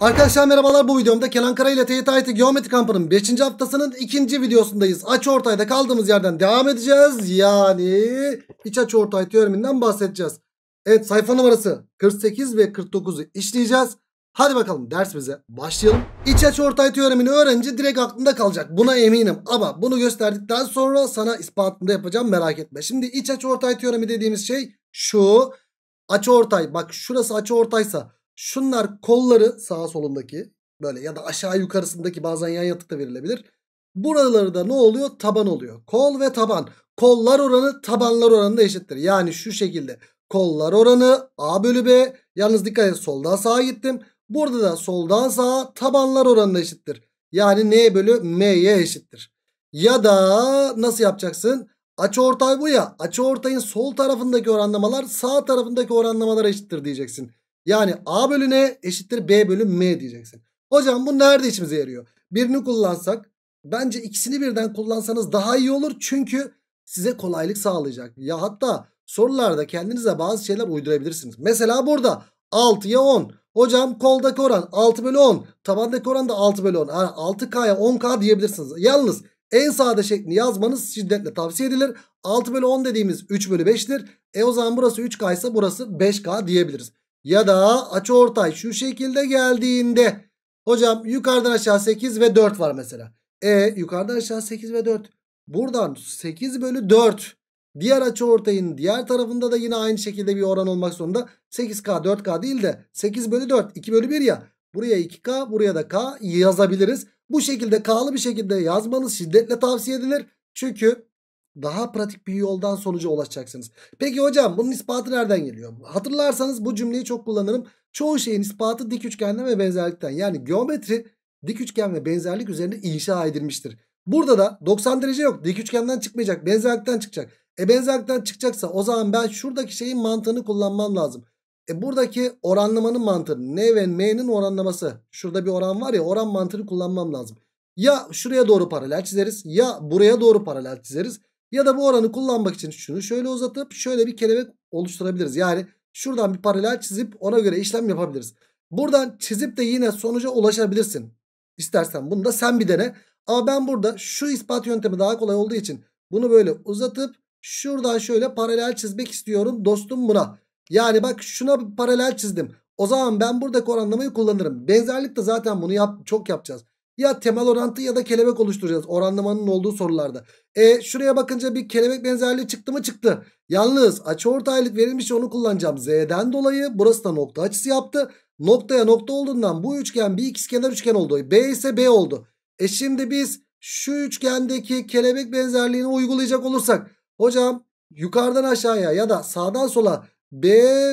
Arkadaşlar merhabalar bu videomda Kenan Kara ile Teyit Ayeti Geometri Kampı'nın 5. haftasının 2. videosundayız. Açı ortayda kaldığımız yerden devam edeceğiz. Yani iç açı ortay teoreminden bahsedeceğiz. Evet sayfa numarası 48 ve 49'u işleyeceğiz. Hadi bakalım dersimize başlayalım. İç açı ortay teoremini öğrenince direkt aklında kalacak. Buna eminim ama bunu gösterdikten sonra sana ispatında yapacağım merak etme. Şimdi iç açı ortay teoremi dediğimiz şey şu. Açı ortay bak şurası açı ortaysa Şunlar kolları sağa solundaki böyle ya da aşağı yukarısındaki bazen yan yatıkta verilebilir. Buraları da ne oluyor? Taban oluyor. Kol ve taban. Kollar oranı tabanlar oranı da eşittir. Yani şu şekilde kollar oranı A bölü B. Yalnız dikkat edin soldan sağa gittim. Burada da soldan sağa tabanlar oranına eşittir. Yani N bölü M'ye eşittir. Ya da nasıl yapacaksın? Açı ortay bu ya. Açı ortayın sol tarafındaki oranlamalar sağ tarafındaki oranlamalara eşittir diyeceksin. Yani A bölü N eşittir B bölü M diyeceksin. Hocam bu nerede içimize yarıyor? Birini kullansak bence ikisini birden kullansanız daha iyi olur. Çünkü size kolaylık sağlayacak. Ya hatta sorularda kendinize bazı şeyler uydurabilirsiniz. Mesela burada 6'ya 10. Hocam koldaki oran 6 bölü 10. Tabandaki oran da 6 bölü 10. Yani 6K'ya 10K diyebilirsiniz. Yalnız en sade şeklini yazmanız şiddetle tavsiye edilir. 6 bölü 10 dediğimiz 3 bölü 5'tir. E o zaman burası 3K ise burası 5K diyebiliriz ya da açı ortay şu şekilde geldiğinde hocam yukarıdan aşağı 8 ve 4 var mesela. E yukarıdan aşağı 8 ve 4. Buradan 8 bölü 4 diğer açı ortayın diğer tarafında da yine aynı şekilde bir oran olmak zorunda. 8K 4K değil de 8 bölü 4 2 bölü 1 ya. Buraya 2K buraya da K yazabiliriz. Bu şekilde K'lı bir şekilde yazmanız şiddetle tavsiye edilir. Çünkü daha pratik bir yoldan sonuca ulaşacaksınız. Peki hocam bunun ispatı nereden geliyor? Hatırlarsanız bu cümleyi çok kullanırım. Çoğu şeyin ispatı dik üçgenden ve benzerlikten. Yani geometri dik üçgen ve benzerlik üzerine inşa edilmiştir. Burada da 90 derece yok. Dik üçgenden çıkmayacak. Benzerlikten çıkacak. E benzerlikten çıkacaksa o zaman ben şuradaki şeyin mantığını kullanmam lazım. E buradaki oranlamanın mantığı N ve M'nin oranlaması. Şurada bir oran var ya oran mantığını kullanmam lazım. Ya şuraya doğru paralel çizeriz ya buraya doğru paralel çizeriz. Ya da bu oranı kullanmak için şunu şöyle uzatıp şöyle bir kelebek oluşturabiliriz. Yani şuradan bir paralel çizip ona göre işlem yapabiliriz. Buradan çizip de yine sonuca ulaşabilirsin. İstersen bunu da sen bir dene. Ama ben burada şu ispat yöntemi daha kolay olduğu için bunu böyle uzatıp şuradan şöyle paralel çizmek istiyorum dostum buna. Yani bak şuna paralel çizdim. O zaman ben burada oranlamayı kullanırım. Benzerlik de zaten bunu yap, çok yapacağız. Ya temel orantı ya da kelebek oluşturacağız. Oranlamanın olduğu sorularda. E şuraya bakınca bir kelebek benzerliği çıktı mı çıktı. Yalnız açıortaylık verilmiş onu kullanacağım. Z'den dolayı burası da nokta açısı yaptı. Noktaya nokta olduğundan bu üçgen bir ikizkenar üçgen oldu. B ise B oldu. E şimdi biz şu üçgendeki kelebek benzerliğini uygulayacak olursak. Hocam yukarıdan aşağıya ya da sağdan sola B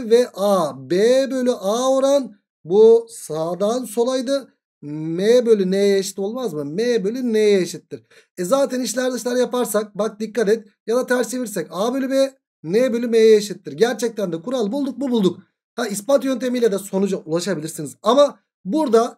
ve A. B bölü A oran bu sağdan solaydı. M bölü N'ye eşit olmaz mı? M bölü N'ye eşittir. E zaten işler dışlar yaparsak bak dikkat et ya da ters çevirsek A bölü B N bölü M'ye eşittir. Gerçekten de kural bulduk mu bulduk. Ha ispat yöntemiyle de sonuca ulaşabilirsiniz. Ama burada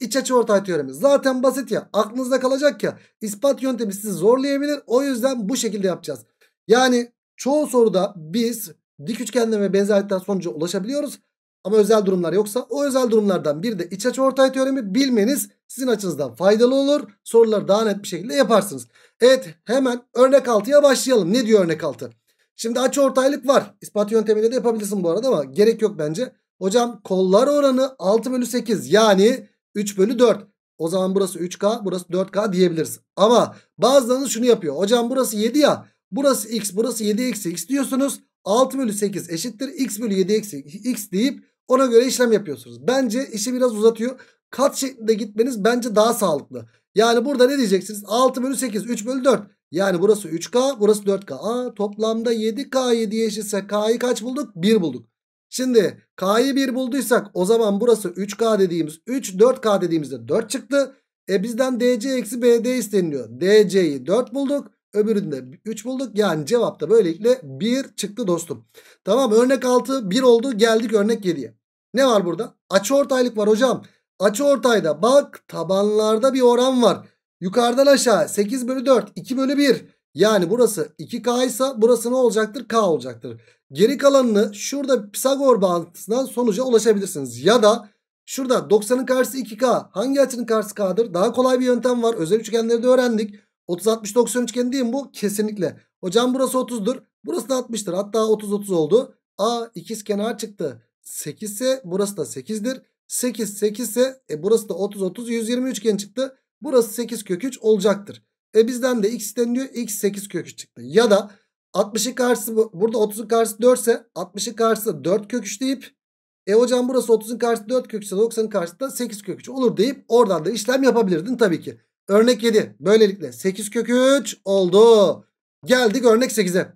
iç açı ortay teoremi zaten basit ya aklınızda kalacak ya ispat yöntemi sizi zorlayabilir. O yüzden bu şekilde yapacağız. Yani çoğu soruda biz dik üçgenleme benzerlikten sonuca ulaşabiliyoruz. Ama özel durumlar yoksa o özel durumlardan bir de iç açı ortay teoremi bilmeniz sizin açınızdan faydalı olur. Soruları daha net bir şekilde yaparsınız. Evet hemen örnek 6'ya başlayalım. Ne diyor örnek 6? Şimdi açı ortaylık var. İspat yöntemiyle de yapabilirsin bu arada ama gerek yok bence. Hocam kollar oranı 6 bölü 8 yani 3 bölü 4. O zaman burası 3K burası 4K diyebiliriz. Ama bazılarınız şunu yapıyor. Hocam burası 7 ya. Burası x burası 7 eksi x diyorsunuz. 6 bölü 8 eşittir x bölü 7 eksi x deyip ona göre işlem yapıyorsunuz. Bence işi biraz uzatıyor. Kat şeklinde gitmeniz bence daha sağlıklı. Yani burada ne diyeceksiniz? 6 bölü 8 3 bölü 4. Yani burası 3K burası 4K. Aa, toplamda 7K 7 eşitse K'yı kaç bulduk? 1 bulduk. Şimdi K'yı 1 bulduysak o zaman burası 3K dediğimiz 3 4K dediğimizde 4 çıktı. E bizden DC eksi BD isteniliyor. DC'yi 4 bulduk. Öbüründe 3 bulduk. Yani cevap da böylelikle 1 çıktı dostum. Tamam örnek 6 1 oldu. Geldik örnek 7'ye. Ne var burada? Açı ortaylık var hocam. Açı ortayda bak tabanlarda bir oran var. Yukarıdan aşağı 8 bölü 4 2 bölü 1. Yani burası 2K ise burası ne olacaktır? K olacaktır. Geri kalanını şurada Pisagor bağıntısından sonuca ulaşabilirsiniz. Ya da şurada 90'ın karşısı 2K. Hangi açının karşısı K'dır? Daha kolay bir yöntem var. Özel üçgenleri de öğrendik. 30 60 90 üçgeni değil mi bu? Kesinlikle. Hocam burası 30'dur. Burası da 60'tır. Hatta 30 30 oldu. A ikiz kenar çıktı. 8 ise burası da 8'dir. 8 8 ise e, burası da 30 30 120 üçgen çıktı. Burası 8 kök 3 olacaktır. E bizden de x isteniyor. X 8 kök 3 çıktı. Ya da 60'ın karşısı burada 30'un karşısı 4 ise 60'ın karşısı 4 kök 3 deyip e hocam burası 30'un karşısı 4 kök ise 90'ın karşısı da 8 kök 3 olur deyip oradan da işlem yapabilirdin tabii ki. Örnek 7. Böylelikle 8 kökü 3 oldu. Geldik örnek 8'e.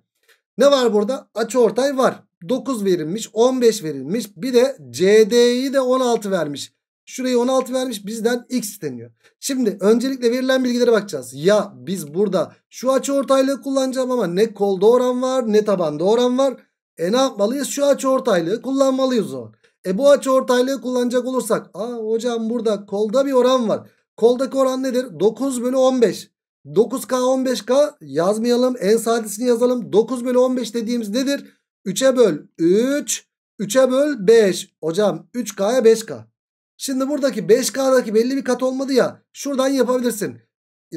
Ne var burada? Açı ortay var. 9 verilmiş. 15 verilmiş. Bir de CD'yi de 16 vermiş. Şurayı 16 vermiş. Bizden x isteniyor. Şimdi öncelikle verilen bilgilere bakacağız. Ya biz burada şu açı ortaylığı kullanacağım ama ne kolda oran var ne tabanda oran var. E ne yapmalıyız? Şu açı ortaylığı kullanmalıyız o. E bu açı ortaylığı kullanacak olursak. Aa hocam burada kolda bir oran var. Koldaki oran nedir? 9 bölü 15. 9K 15K yazmayalım. En sadesini yazalım. 9 bölü 15 dediğimiz nedir? 3'e böl 3. 3'e böl 5. Hocam 3K'ya 5K. Şimdi buradaki 5K'daki belli bir kat olmadı ya. Şuradan yapabilirsin.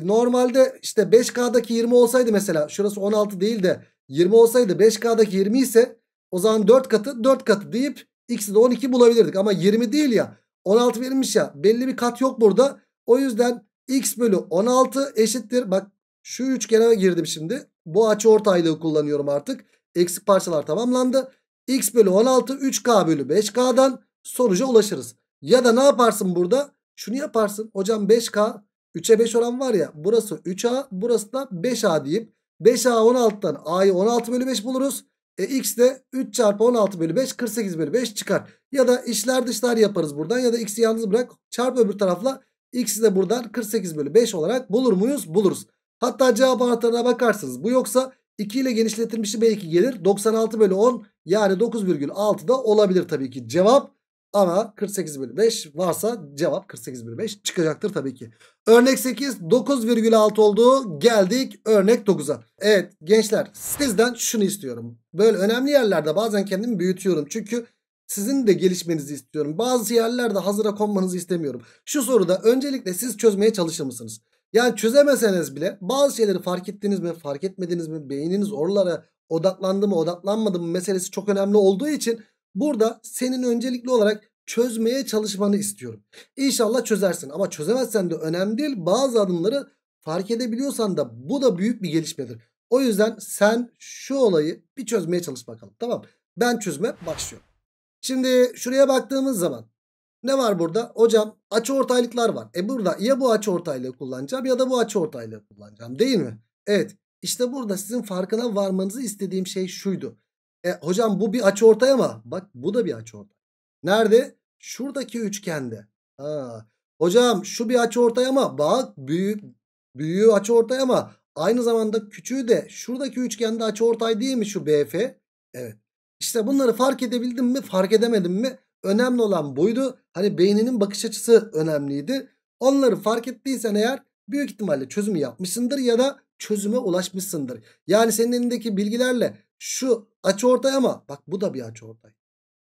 Normalde işte 5K'daki 20 olsaydı mesela. Şurası 16 değil de 20 olsaydı 5K'daki 20 ise o zaman 4 katı 4 katı deyip x'i de 12 bulabilirdik. Ama 20 değil ya. 16 verilmiş ya. Belli bir kat yok burada. O yüzden x bölü 16 eşittir. Bak şu üçgene girdim şimdi. Bu açı ortaylığı kullanıyorum artık. Eksik parçalar tamamlandı. x bölü 16 3k bölü 5k'dan sonuca ulaşırız. Ya da ne yaparsın burada? Şunu yaparsın. Hocam 5k 3'e 5 oran var ya. Burası 3a burası da 5a deyip 5a 16'dan a'yı 16 bölü 5 buluruz. E x de 3 çarpı 16 bölü 5 48 bölü 5 çıkar. Ya da işler dışlar yaparız buradan ya da x'i yalnız bırak çarp öbür tarafla X'i de buradan 48 bölü 5 olarak bulur muyuz? Buluruz. Hatta cevap anahtarına bakarsınız. Bu yoksa 2 ile genişletilmişi belki gelir. 96 bölü 10 yani 9,6 da olabilir tabii ki cevap. Ama 48 bölü 5 varsa cevap 48 bölü 5 çıkacaktır tabii ki. Örnek 8 9,6 oldu. Geldik örnek 9'a. Evet gençler sizden şunu istiyorum. Böyle önemli yerlerde bazen kendimi büyütüyorum. Çünkü sizin de gelişmenizi istiyorum. Bazı yerlerde hazıra konmanızı istemiyorum. Şu soruda öncelikle siz çözmeye çalışır mısınız? Yani çözemeseniz bile bazı şeyleri fark ettiniz mi, fark etmediniz mi, beyniniz oralara odaklandı mı, odaklanmadı mı meselesi çok önemli olduğu için burada senin öncelikli olarak çözmeye çalışmanı istiyorum. İnşallah çözersin ama çözemezsen de önemli değil. Bazı adımları fark edebiliyorsan da bu da büyük bir gelişmedir. O yüzden sen şu olayı bir çözmeye çalış bakalım. Tamam. Ben çözme başlıyorum. Şimdi şuraya baktığımız zaman ne var burada? Hocam açı ortaylıklar var. E burada ya bu açı ortaylığı kullanacağım ya da bu açı ortaylığı kullanacağım değil mi? Evet İşte burada sizin farkına varmanızı istediğim şey şuydu. E hocam bu bir açı ortay ama bak bu da bir açı ortay. Nerede? Şuradaki üçgende. Ha. Hocam şu bir açı ortay ama bak büyük büyüğü açı ortay ama aynı zamanda küçüğü de şuradaki üçgende açı ortay değil mi şu BF? Evet. İşte bunları fark edebildim mi fark edemedim mi? Önemli olan buydu. Hani beyninin bakış açısı önemliydi. Onları fark ettiysen eğer büyük ihtimalle çözümü yapmışsındır ya da çözüme ulaşmışsındır. Yani senin elindeki bilgilerle şu açı ortaya ama bak bu da bir açı ortaya.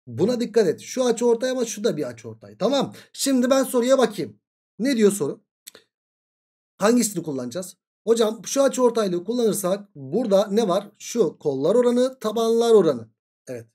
Buna dikkat et. Şu açı ortaya ama şu da bir açı ortaya. Tamam. Şimdi ben soruya bakayım. Ne diyor soru? Hangisini kullanacağız? Hocam şu açı ortaylığı kullanırsak burada ne var? Şu kollar oranı tabanlar oranı. Evet.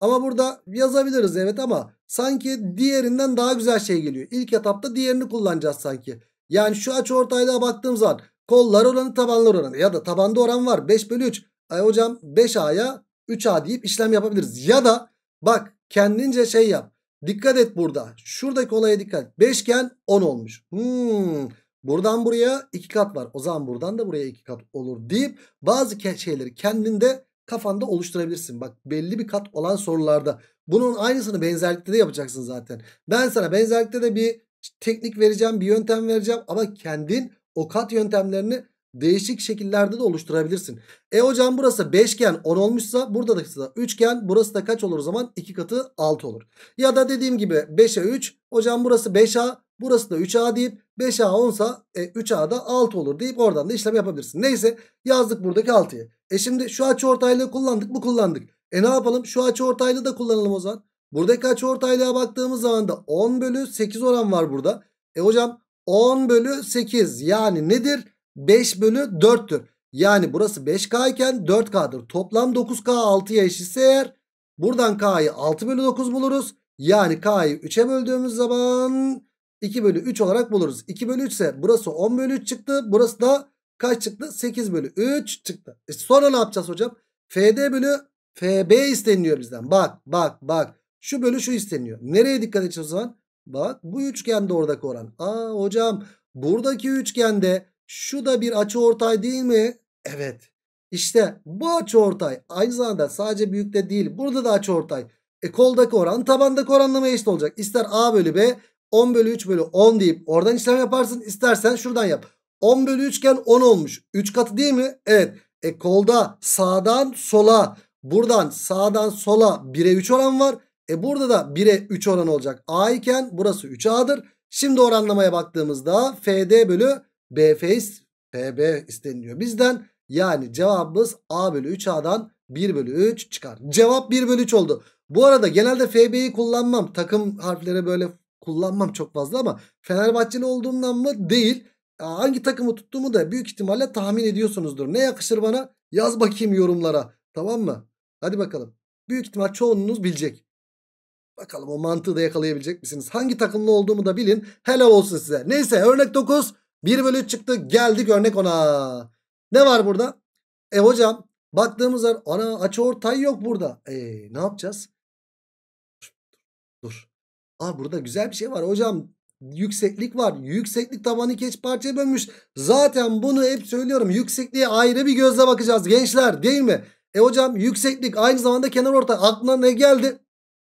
Ama burada yazabiliriz evet ama sanki diğerinden daha güzel şey geliyor. İlk etapta diğerini kullanacağız sanki. Yani şu aç ortaylığa baktığım zaman kollar oranı tabanlar oranı ya da tabanda oran var 5 bölü 3. Ay hocam 5A'ya 3A deyip işlem yapabiliriz. Ya da bak kendince şey yap. Dikkat et burada. Şuradaki olaya dikkat. 5 iken 10 olmuş. Hmm. Buradan buraya 2 kat var. O zaman buradan da buraya 2 kat olur deyip bazı şeyleri kendinde kafanda oluşturabilirsin. Bak belli bir kat olan sorularda. Bunun aynısını benzerlikte de yapacaksın zaten. Ben sana benzerlikte de bir teknik vereceğim, bir yöntem vereceğim ama kendin o kat yöntemlerini değişik şekillerde de oluşturabilirsin. E hocam burası 5 iken 10 olmuşsa burada da üçgen burası da kaç olur o zaman? 2 katı 6 olur. Ya da dediğim gibi 5'e 3 hocam burası 5 Burası da 3A deyip 5A 10'sa e, 3A da 6 olur deyip oradan da işlem yapabilirsin. Neyse yazdık buradaki 6'yı. E şimdi şu açı ortaylığı kullandık mı kullandık. E ne yapalım şu açı ortaylığı da kullanalım o zaman. Buradaki açı ortaylığa baktığımız zaman da 10 bölü 8 oran var burada. E hocam 10 bölü 8 yani nedir? 5 bölü 4'tür. Yani burası 5K iken 4K'dır. Toplam 9K 6'ya eşitse eğer buradan K'yı 6 bölü 9 buluruz. Yani K'yı 3'e böldüğümüz zaman 2 bölü 3 olarak buluruz. 2 bölü 3 ise burası 10 bölü 3 çıktı. Burası da kaç çıktı? 8 bölü 3 çıktı. E sonra ne yapacağız hocam? FD bölü FB isteniyor bizden. Bak bak bak. Şu bölü şu isteniyor. Nereye dikkat edeceğiz o zaman? Bak bu üçgende oradaki oran. Aa hocam buradaki üçgende şu da bir açı ortay değil mi? Evet. İşte bu açı ortay aynı zamanda sadece büyükte değil. Burada da açı ortay. E koldaki oran tabandaki oranlama eşit olacak. İster A bölü B 10 bölü 3 bölü 10 deyip oradan işlem yaparsın. İstersen şuradan yap. 10 bölü 3 iken 10 olmuş. 3 katı değil mi? Evet. E kolda sağdan sola buradan sağdan sola 1'e 3 oran var. E burada da 1'e 3 oran olacak. A iken burası 3A'dır. Şimdi oranlamaya baktığımızda FD bölü BF FB isteniliyor bizden. Yani cevabımız A bölü 3A'dan 1 bölü 3 çıkar. Cevap 1 bölü 3 oldu. Bu arada genelde FB'yi kullanmam. Takım harfleri böyle kullanmam çok fazla ama Fenerbahçeli olduğumdan mı? Değil. Hangi takımı tuttuğumu da büyük ihtimalle tahmin ediyorsunuzdur. Ne yakışır bana? Yaz bakayım yorumlara. Tamam mı? Hadi bakalım. Büyük ihtimal çoğunuz bilecek. Bakalım o mantığı da yakalayabilecek misiniz? Hangi takımlı olduğumu da bilin. Helal olsun size. Neyse örnek 9. 1 bölü 3 çıktı. Geldik örnek 10'a. Ne var burada? E hocam baktığımız yer ana açı ortay yok burada. E ne yapacağız? Aa burada güzel bir şey var hocam. Yükseklik var. Yükseklik tabanı keç parçaya bölmüş. Zaten bunu hep söylüyorum. Yüksekliğe ayrı bir gözle bakacağız gençler değil mi? E hocam yükseklik aynı zamanda kenar orta. Aklına ne geldi?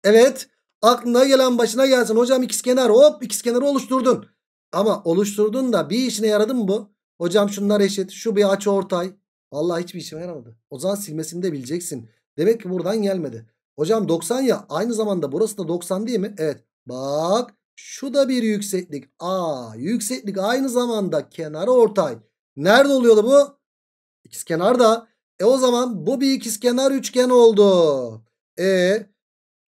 Evet. Aklına gelen başına gelsin. Hocam ikiz kenar hop ikiz kenarı oluşturdun. Ama oluşturdun da bir işine yaradı mı bu? Hocam şunlar eşit. Şu bir aç ortay. valla hiçbir işime yaramadı. O zaman silmesini de bileceksin. Demek ki buradan gelmedi. Hocam 90 ya aynı zamanda burası da 90 değil mi? Evet. Bak şu da bir yükseklik. A yükseklik aynı zamanda kenar ortay. Nerede oluyordu bu? da. E o zaman bu bir ikizkenar üçgen oldu. E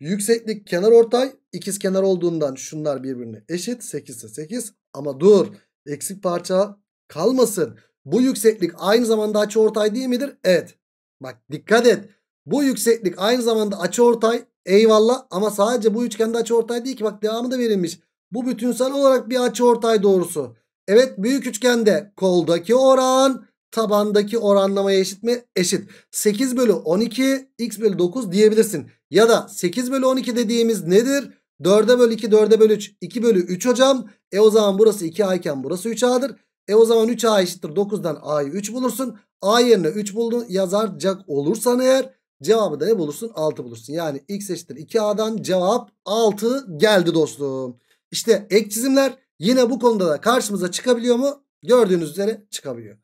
yükseklik kenar ortay ikizkenar olduğundan şunlar birbirine eşit. 8 ise 8 ama dur eksik parça kalmasın. Bu yükseklik aynı zamanda açı ortay değil midir? Evet. Bak dikkat et. Bu yükseklik aynı zamanda açı ortay Eyvallah ama sadece bu üçgende açı ortay değil ki bak devamı da verilmiş. Bu bütünsel olarak bir açı ortay doğrusu. Evet büyük üçgende koldaki oran tabandaki oranlamaya eşit mi? Eşit. 8 bölü 12 x bölü 9 diyebilirsin. Ya da 8 bölü 12 dediğimiz nedir? 4'e bölü 2 4'e bölü 3 2 bölü 3 hocam. E o zaman burası 2a burası 3a'dır. E o zaman 3a eşittir 9'dan a'yı 3 bulursun. A yerine 3 buldun yazacak olursan eğer Cevabı da ne bulursun? 6 bulursun. Yani x eşittir 2a'dan cevap 6 geldi dostum. İşte ek çizimler yine bu konuda da karşımıza çıkabiliyor mu? Gördüğünüz üzere çıkabiliyor.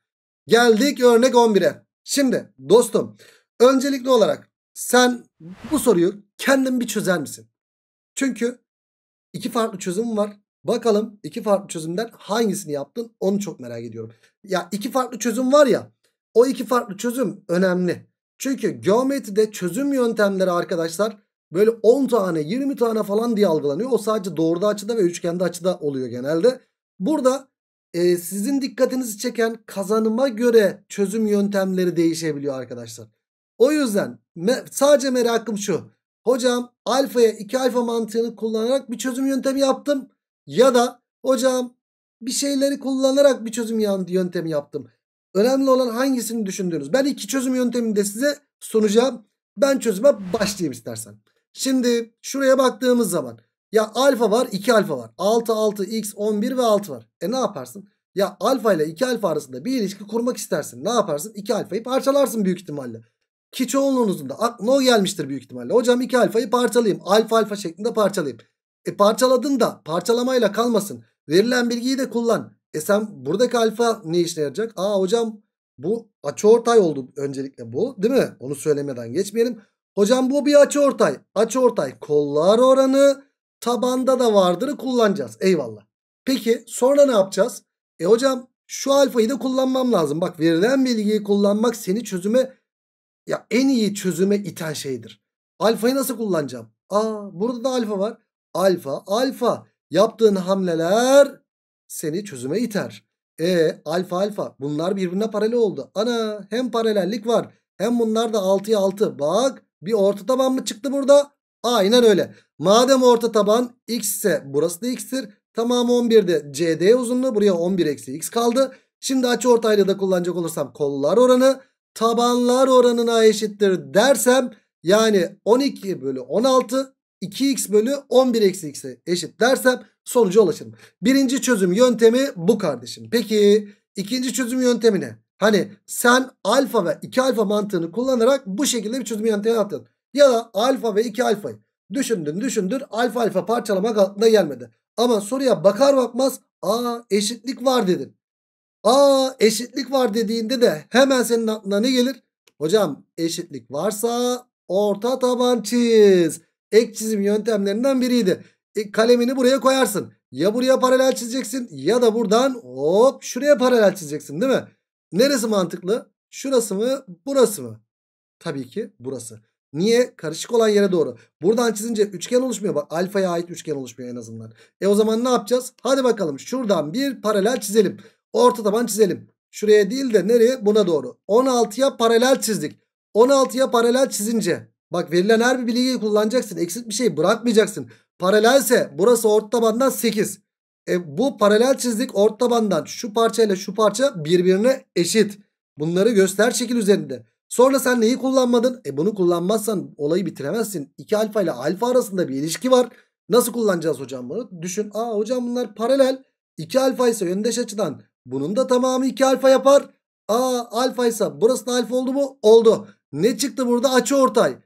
Geldik örnek 11'e. Şimdi dostum öncelikli olarak sen bu soruyu kendin bir çözer misin? Çünkü iki farklı çözüm var. Bakalım iki farklı çözümden hangisini yaptın onu çok merak ediyorum. Ya iki farklı çözüm var ya o iki farklı çözüm önemli. Çünkü geometride çözüm yöntemleri arkadaşlar böyle 10 tane 20 tane falan diye algılanıyor. O sadece doğru açıda ve üçgende açıda oluyor genelde. Burada e, sizin dikkatinizi çeken kazanıma göre çözüm yöntemleri değişebiliyor arkadaşlar. O yüzden me sadece merakım şu. Hocam alfaya 2 alfa mantığını kullanarak bir çözüm yöntemi yaptım. Ya da hocam bir şeyleri kullanarak bir çözüm yöntemi yaptım. Önemli olan hangisini düşündüğünüz. Ben iki çözüm yöntemini de size sunacağım. Ben çözüme başlayayım istersen. Şimdi şuraya baktığımız zaman ya alfa var 2 alfa var. 6 6 x 11 ve 6 var. E ne yaparsın? Ya alfa ile 2 alfa arasında bir ilişki kurmak istersin. Ne yaparsın? 2 alfayı parçalarsın büyük ihtimalle. Ki çoğunluğunuzun da aklına o gelmiştir büyük ihtimalle. Hocam 2 alfayı parçalayayım. Alfa alfa şeklinde parçalayayım. E parçaladın da parçalamayla kalmasın. Verilen bilgiyi de kullan. E sen buradaki alfa ne işine yarayacak? Aa hocam bu açıortay oldu öncelikle bu değil mi? Onu söylemeden geçmeyelim. Hocam bu bir açıortay. Açıortay kollar oranı tabanda da vardır kullanacağız. Eyvallah. Peki sonra ne yapacağız? E hocam şu alfayı da kullanmam lazım. Bak verilen bilgiyi kullanmak seni çözüme ya en iyi çözüme iten şeydir. Alfayı nasıl kullanacağım? Aa burada da alfa var. Alfa, alfa. Yaptığın hamleler seni çözüme iter. E alfa alfa bunlar birbirine paralel oldu. Ana hem paralellik var hem bunlar da 6'ya 6. Bak bir orta taban mı çıktı burada? Aynen öyle. Madem orta taban x ise burası da x'tir. Tamamı 11'de. CD uzunluğu buraya 11 eksi x kaldı. Şimdi açı ortayla da kullanacak olursam kollar oranı tabanlar oranına eşittir dersem yani 12 bölü 16 2x bölü 11 eksi x'e eşit dersem sonuca ulaşalım. Birinci çözüm yöntemi bu kardeşim. Peki ikinci çözüm yöntemi ne? Hani sen alfa ve 2 alfa mantığını kullanarak bu şekilde bir çözüm yöntemi yaptın. Ya da alfa ve 2 alfayı düşündün düşündün alfa alfa parçalamak aklına gelmedi. Ama soruya bakar bakmaz a eşitlik var dedin. A eşitlik var dediğinde de hemen senin aklına ne gelir? Hocam eşitlik varsa orta taban çiz. Ek çizim yöntemlerinden biriydi. E, kalemini buraya koyarsın. Ya buraya paralel çizeceksin ya da buradan hop şuraya paralel çizeceksin değil mi? Neresi mantıklı? Şurası mı burası mı? Tabii ki burası. Niye? Karışık olan yere doğru. Buradan çizince üçgen oluşmuyor. Bak alfaya ait üçgen oluşmuyor en azından. E o zaman ne yapacağız? Hadi bakalım şuradan bir paralel çizelim. Orta taban çizelim. Şuraya değil de nereye? Buna doğru. 16'ya paralel çizdik. 16'ya paralel çizince. Bak verilen her bir bilgiyi kullanacaksın. Eksik bir şey bırakmayacaksın. Paralelse burası ort tabandan 8. E, bu paralel çizdik ort tabandan şu parçayla şu parça birbirine eşit. Bunları göster şekil üzerinde. Sonra sen neyi kullanmadın? E bunu kullanmazsan olayı bitiremezsin. 2 alfa ile alfa arasında bir ilişki var. Nasıl kullanacağız hocam bunu? Düşün. Aa hocam bunlar paralel. 2 alfa ise yöndeş açıdan bunun da tamamı 2 alfa yapar. Aa alfa ise burası da alfa oldu mu? Oldu. Ne çıktı burada? Açı ortay.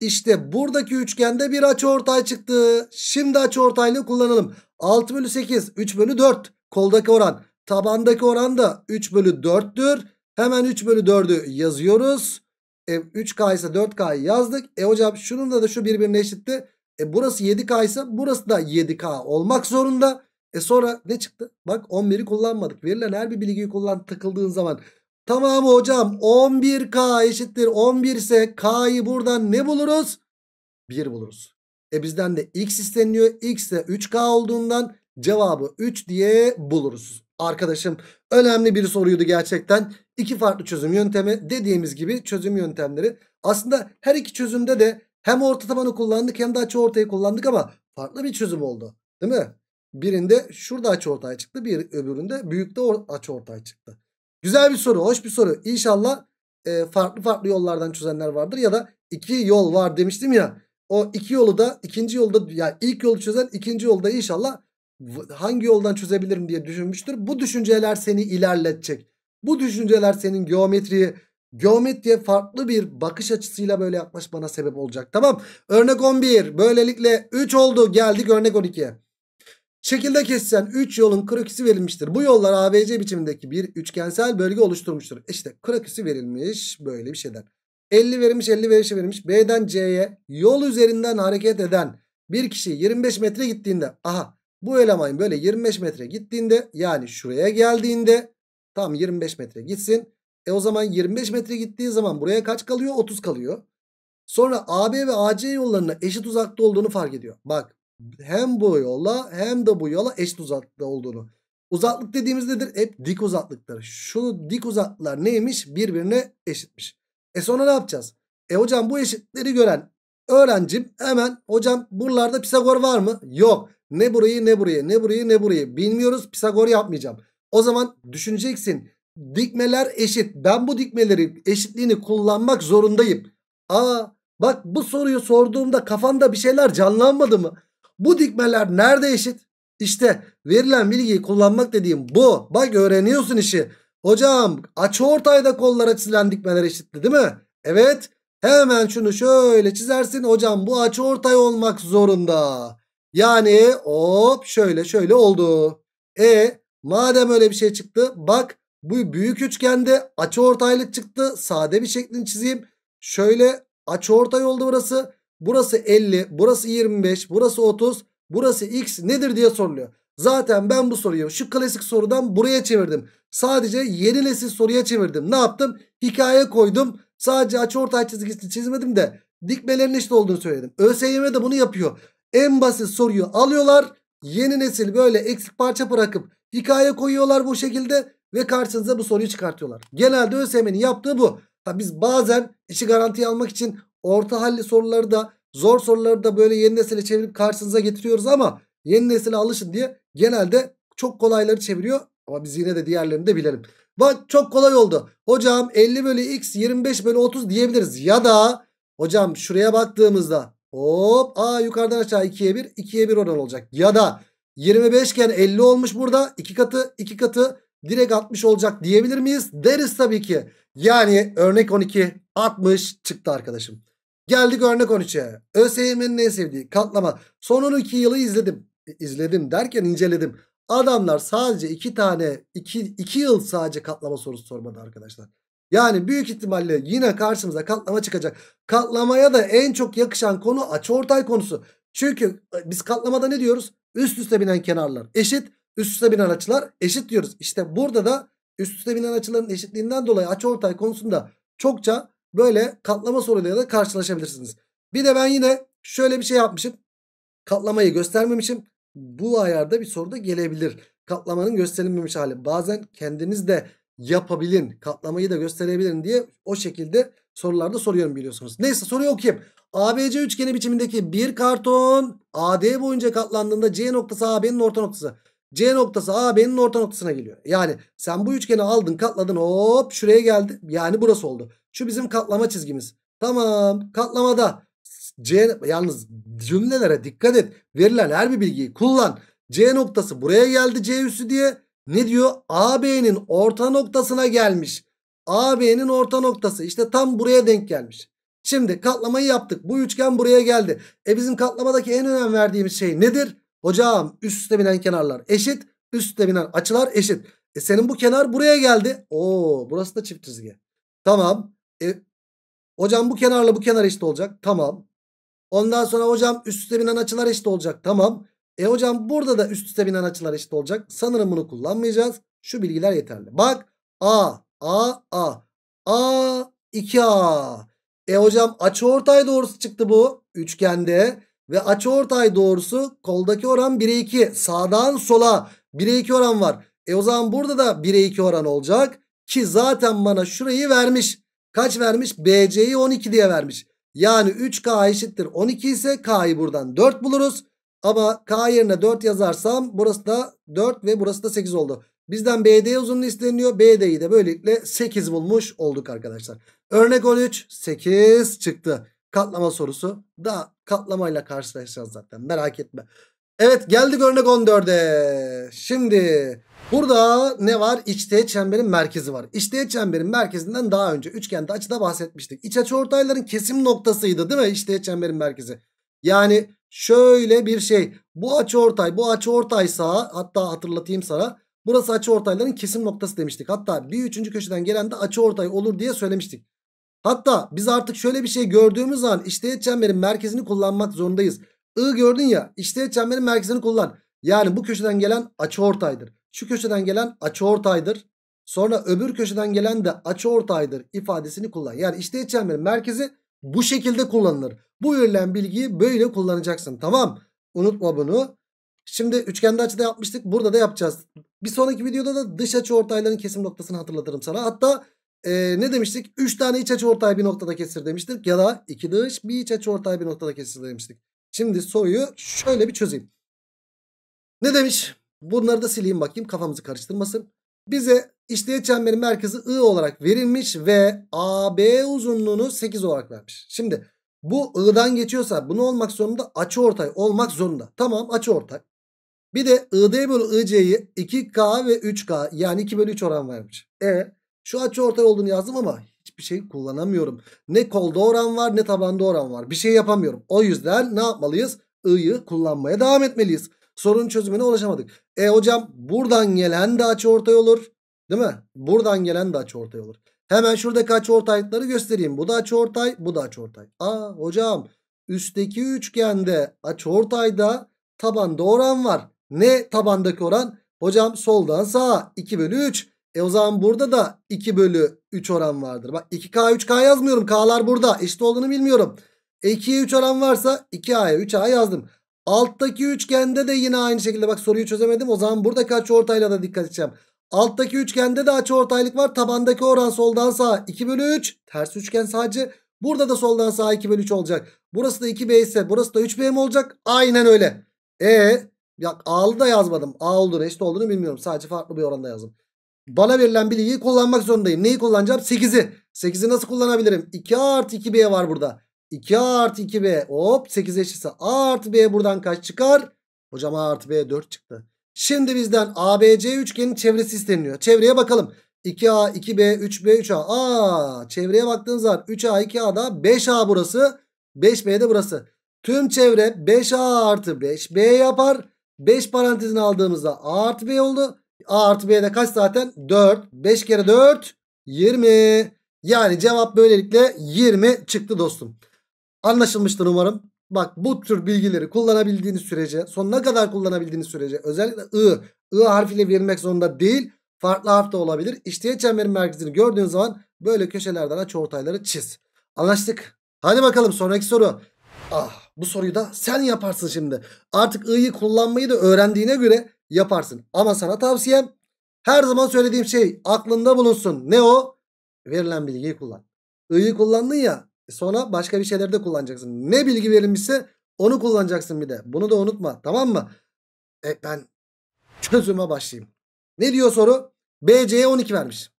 İşte buradaki üçgende bir açıortay çıktı. Şimdi açıortaylığı kullanalım. 6 bölü 8 3 bölü 4 koldaki oran. Tabandaki oran da 3 bölü 4'tür. Hemen 3 bölü 4'ü yazıyoruz. E, 3K ise 4K'yı yazdık. E hocam şunun da, da şu birbirine eşitti. E burası 7K ise burası da 7K olmak zorunda. E sonra ne çıktı? Bak 11'i kullanmadık. Verilen her bir bilgiyi kullan tıkıldığın zaman Tamam hocam 11K eşittir 11 ise K'yı buradan ne buluruz? 1 buluruz. E bizden de X isteniyor. X de 3K olduğundan cevabı 3 diye buluruz. Arkadaşım önemli bir soruydu gerçekten. İki farklı çözüm yöntemi dediğimiz gibi çözüm yöntemleri. Aslında her iki çözümde de hem orta tabanı kullandık hem de açı ortayı kullandık ama farklı bir çözüm oldu. Değil mi? Birinde şurada açı ortaya çıktı. Bir öbüründe büyükte açı ortaya çıktı. Güzel bir soru. Hoş bir soru. İnşallah e, farklı farklı yollardan çözenler vardır. Ya da iki yol var demiştim ya. O iki yolu da ikinci yolda yani ilk yolu çözen ikinci yolda inşallah hangi yoldan çözebilirim diye düşünmüştür. Bu düşünceler seni ilerletecek. Bu düşünceler senin geometriyi, geometriye farklı bir bakış açısıyla böyle yaklaşmana sebep olacak. Tamam. Örnek 11. Böylelikle 3 oldu. Geldik örnek 12'ye. Şekilde kesilen 3 yolun kraküsü verilmiştir. Bu yollar ABC biçimindeki bir üçgensel bölge oluşturmuştur. E işte kraküsü verilmiş böyle bir şeyler. 50 verilmiş 50 verilmiş verilmiş. B'den C'ye yol üzerinden hareket eden bir kişi 25 metre gittiğinde aha bu elemanın böyle 25 metre gittiğinde yani şuraya geldiğinde tam 25 metre gitsin. E o zaman 25 metre gittiği zaman buraya kaç kalıyor? 30 kalıyor. Sonra AB ve AC yollarının eşit uzakta olduğunu fark ediyor. Bak hem bu yola hem de bu yola eşit uzaklıkta olduğunu. Uzaklık dediğimiz nedir? Hep dik uzaklıkları. Şu dik uzaklıklar neymiş? Birbirine eşitmiş. E sonra ne yapacağız? E hocam bu eşitleri gören öğrencim hemen hocam buralarda Pisagor var mı? Yok. Ne burayı ne burayı ne burayı ne burayı bilmiyoruz Pisagor yapmayacağım. O zaman düşüneceksin dikmeler eşit. Ben bu dikmelerin eşitliğini kullanmak zorundayım. Aa bak bu soruyu sorduğumda kafanda bir şeyler canlanmadı mı? Bu dikmeler nerede eşit? İşte verilen bilgiyi kullanmak dediğim bu. Bak öğreniyorsun işi. Hocam açı ortayda kollara çizilen dikmeler eşitti değil mi? Evet. Hemen şunu şöyle çizersin. Hocam bu açı ortay olmak zorunda. Yani hop şöyle şöyle oldu. E madem öyle bir şey çıktı. Bak bu büyük üçgende açı ortaylık çıktı. Sade bir şeklini çizeyim. Şöyle açı ortay oldu burası. Burası 50, burası 25, burası 30, burası x nedir diye soruluyor. Zaten ben bu soruyu şu klasik sorudan buraya çevirdim. Sadece yeni nesil soruya çevirdim. Ne yaptım? Hikaye koydum. Sadece açıortay çizgisini çizmedim de dikmelerin eşit olduğunu söyledim. ÖSYM de bunu yapıyor. En basit soruyu alıyorlar. Yeni nesil böyle eksik parça bırakıp hikaye koyuyorlar bu şekilde ve karşınıza bu soruyu çıkartıyorlar. Genelde ÖSYM'nin yaptığı bu. Ha biz bazen işi garantiye almak için Orta halli soruları da zor soruları da böyle yeni nesile çevirip karşınıza getiriyoruz ama yeni nesile alışın diye genelde çok kolayları çeviriyor. Ama biz yine de diğerlerini de bilelim. Bak çok kolay oldu. Hocam 50 bölü x 25 bölü 30 diyebiliriz. Ya da hocam şuraya baktığımızda hop a yukarıdan aşağı 2'ye 1 2'ye 1 oran olacak. Ya da 25 iken 50 olmuş burada 2 katı 2 katı direkt 60 olacak diyebilir miyiz? Deriz tabii ki. Yani örnek 12 60 çıktı arkadaşım. Geldik örnek 13'e. ÖSYM'nin en sevdiği katlama. Son 12 yılı izledim. E, izledim derken inceledim. Adamlar sadece 2 tane 2 2 yıl sadece katlama sorusu sormadı arkadaşlar. Yani büyük ihtimalle yine karşımıza katlama çıkacak. Katlamaya da en çok yakışan konu açıortay konusu. Çünkü e, biz katlamada ne diyoruz? Üst üste binen kenarlar eşit, üst üste binen açılar eşit diyoruz. İşte burada da üst üste binen açıların eşitliğinden dolayı açıortay konusunda çokça Böyle katlama soruyla da karşılaşabilirsiniz. Bir de ben yine şöyle bir şey yapmışım. Katlamayı göstermemişim. Bu ayarda bir soru da gelebilir. Katlamanın gösterilmemiş hali. Bazen kendiniz de yapabilin. Katlamayı da gösterebilin diye o şekilde sorularda soruyorum biliyorsunuz. Neyse soruyu okuyayım. ABC üçgeni biçimindeki bir karton AD boyunca katlandığında C noktası AB'nin orta noktası. C noktası AB'nin orta noktasına geliyor. Yani sen bu üçgeni aldın katladın hop şuraya geldi. Yani burası oldu. Şu bizim katlama çizgimiz. Tamam katlamada C yalnız cümlelere dikkat et. Verilen her bir bilgiyi kullan. C noktası buraya geldi C üssü diye. Ne diyor? AB'nin orta noktasına gelmiş. AB'nin orta noktası işte tam buraya denk gelmiş. Şimdi katlamayı yaptık. Bu üçgen buraya geldi. E bizim katlamadaki en önem verdiğimiz şey nedir? Hocam üstte binen kenarlar eşit. Üstte binen açılar eşit. E senin bu kenar buraya geldi. Oo burası da çift çizgi. Tamam. E, hocam bu kenarla bu kenar eşit olacak. Tamam. Ondan sonra hocam üst üste binen açılar eşit olacak. Tamam. E hocam burada da üst üste binen açılar eşit olacak. Sanırım bunu kullanmayacağız. Şu bilgiler yeterli. Bak A, A, A, A, 2A. E hocam açı ortay doğrusu çıktı bu üçgende ve açı ortay doğrusu koldaki oran 1'e 2. Sağdan sola 1'e 2 oran var. E o zaman burada da 1'e 2 oran olacak. Ki zaten bana şurayı vermiş. Kaç vermiş? BC'yi 12 diye vermiş. Yani 3K eşittir 12 ise K'yı buradan 4 buluruz. Ama K yerine 4 yazarsam burası da 4 ve burası da 8 oldu. Bizden BD uzunluğu isteniyor. BD'yi de böylelikle 8 bulmuş olduk arkadaşlar. Örnek 13 8 çıktı. Katlama sorusu. Daha katlamayla karşılaşacağız zaten. Merak etme. Evet geldik örnek 14'e. Şimdi burada ne var? İçteğe çemberin merkezi var. İçteğe çemberin merkezinden daha önce üçgende açıda bahsetmiştik. İç açı ortayların kesim noktasıydı değil mi? İçteğe çemberin merkezi. Yani şöyle bir şey. Bu açı ortay, bu açı ortaysa hatta hatırlatayım sana. Burası açı ortayların kesim noktası demiştik. Hatta bir üçüncü köşeden gelen de açı ortay olur diye söylemiştik. Hatta biz artık şöyle bir şey gördüğümüz zaman işteğet çemberin merkezini kullanmak zorundayız. I gördün ya işteğet çemberin merkezini kullan. Yani bu köşeden gelen açıortaydır. Şu köşeden gelen açıortaydır. Sonra öbür köşeden gelen de açıortaydır ifadesini kullan. Yani işteğet çemberin merkezi bu şekilde kullanılır. Bu verilen bilgiyi böyle kullanacaksın. Tamam. Unutma bunu. Şimdi üçgende açıda yapmıştık. Burada da yapacağız. Bir sonraki videoda da dış açı ortayların kesim noktasını hatırlatırım sana. Hatta e, ne demiştik? 3 tane iç açı ortay bir noktada kesir demiştik. Ya da 2 dış bir iç açı ortay bir noktada kesir demiştik. Şimdi soruyu şöyle bir çözeyim. Ne demiş? Bunları da sileyim bakayım kafamızı karıştırmasın. Bize işleyen çemberin merkezi I olarak verilmiş ve AB uzunluğunu 8 olarak vermiş. Şimdi bu I'dan geçiyorsa bunu olmak zorunda açı ortay olmak zorunda. Tamam açı ortay. Bir de ID bölü IC'yi 2K ve 3K yani 2 bölü 3 oran vermiş. Evet. Şu açı ortay olduğunu yazdım ama hiçbir şey kullanamıyorum. Ne kolda oran var ne tabanda oran var. Bir şey yapamıyorum. O yüzden ne yapmalıyız? I'yı kullanmaya devam etmeliyiz. Sorun çözümüne ulaşamadık. E hocam buradan gelen de açı ortay olur. Değil mi? Buradan gelen de açı ortay olur. Hemen şuradaki açı ortaylıkları göstereyim. Bu da açı ortay, bu da açı ortay. Aa hocam üstteki üçgende açı ortayda tabanda oran var. Ne tabandaki oran? Hocam soldan sağa 2 bölü 3. E o zaman burada da 2 bölü 3 oran vardır. Bak 2K 3K yazmıyorum. K'lar burada. Eşit olduğunu bilmiyorum. E 2'ye 3 oran varsa 2A'ya 3A yazdım. Alttaki üçgende de yine aynı şekilde bak soruyu çözemedim. O zaman burada kaç ortayla da dikkat edeceğim. Alttaki üçgende de açı ortaylık var. Tabandaki oran soldan sağa 2 bölü 3. Ters üçgen sadece. Burada da soldan sağa 2 bölü 3 olacak. Burası da 2B ise burası da 3B mi olacak? Aynen öyle. E ya A'lı da yazmadım. A olduğunu eşit olduğunu bilmiyorum. Sadece farklı bir oranda yazdım. Bana verilen bilgiyi kullanmak zorundayım. Neyi kullanacağım? 8'i. 8'i nasıl kullanabilirim? 2 a artı 2b var burada. 2 a artı 2b hop 8 eşitse a artı b buradan kaç çıkar? Hocam a artı b 4 çıktı. Şimdi bizden ABC üçgenin çevresi isteniyor. Çevreye bakalım. 2A, 2B, 3B, 3A. Aa, çevreye baktığımız zaman 3A, 2A'da 5A burası. 5 b de burası. Tüm çevre 5A artı 5B yapar. 5 parantezini aldığımızda A artı B oldu. A artı B'de kaç zaten? 4. 5 kere 4 20. Yani cevap böylelikle 20 çıktı dostum. Anlaşılmıştır umarım. Bak bu tür bilgileri kullanabildiğiniz sürece sonuna kadar kullanabildiğiniz sürece özellikle I, I harfiyle verilmek zorunda değil farklı harf de olabilir. İşte çemberin merkezini gördüğün zaman böyle köşelerden aç ortayları çiz. Anlaştık. Hadi bakalım sonraki soru. Ah bu soruyu da sen yaparsın şimdi. Artık I'yi kullanmayı da öğrendiğine göre yaparsın. Ama sana tavsiyem her zaman söylediğim şey aklında bulunsun. Ne o? Verilen bilgiyi kullan. I'yı kullandın ya e sonra başka bir şeylerde kullanacaksın. Ne bilgi verilmişse onu kullanacaksın bir de. Bunu da unutma tamam mı? E ben çözüme başlayayım. Ne diyor soru? BC'ye 12 vermiş.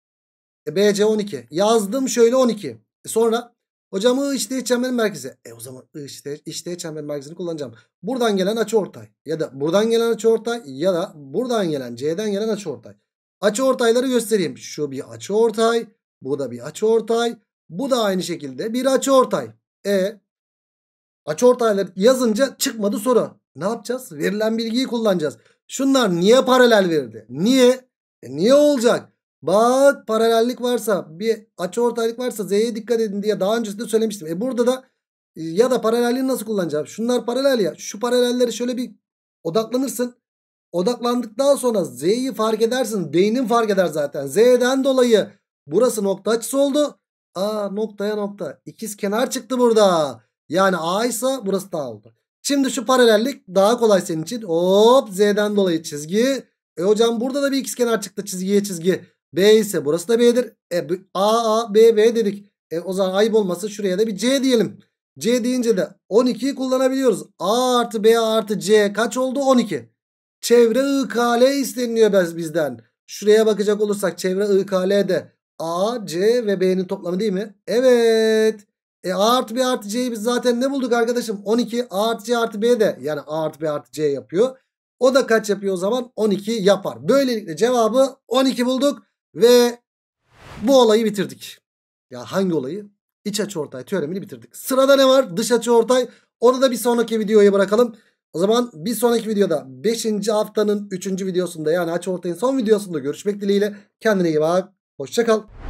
E, BC 12. Yazdım şöyle 12. E sonra Hocam I işte çember merkezi. E o zaman I işte, işte çember merkezini kullanacağım. Buradan gelen açı ortay ya da buradan gelen açı ortay ya da buradan gelen C'den gelen açı ortay. Açı ortayları göstereyim. Şu bir açı ortay. Bu da bir açı ortay. Bu da aynı şekilde bir açı ortay. E açı ortayları yazınca çıkmadı soru. Ne yapacağız? Verilen bilgiyi kullanacağız. Şunlar niye paralel verdi? Niye? E niye olacak? Bak paralellik varsa bir açı ortaylık varsa Z'ye dikkat edin diye daha öncesinde söylemiştim. E burada da e, ya da paralelliği nasıl kullanacağım? Şunlar paralel ya. Şu paralelleri şöyle bir odaklanırsın. Odaklandıktan sonra Z'yi fark edersin. Beynin fark eder zaten. Z'den dolayı burası nokta açısı oldu. A noktaya nokta. İkiz kenar çıktı burada. Yani A ise burası da oldu. Şimdi şu paralellik daha kolay senin için. Hop Z'den dolayı çizgi. E hocam burada da bir ikiz kenar çıktı çizgiye çizgi. B ise burası da B'dir. E, A, A, B, B dedik. E, o zaman ayıp olmasın şuraya da bir C diyelim. C deyince de 12'yi kullanabiliyoruz. A artı B artı C kaç oldu? 12. Çevre IKL isteniliyor bizden. Şuraya bakacak olursak çevre IKL de A, C ve B'nin toplamı değil mi? Evet. E A artı B artı C'yi biz zaten ne bulduk arkadaşım? 12 A artı C artı B de yani A artı B artı C yapıyor. O da kaç yapıyor o zaman? 12 yapar. Böylelikle cevabı 12 bulduk. Ve bu olayı bitirdik. Ya hangi olayı? İç açı ortay teoremini bitirdik. Sırada ne var? Dış açı ortay. Onu da bir sonraki videoya bırakalım. O zaman bir sonraki videoda 5. haftanın 3. videosunda yani açı ortayın son videosunda görüşmek dileğiyle. Kendine iyi bak. Hoşçakal.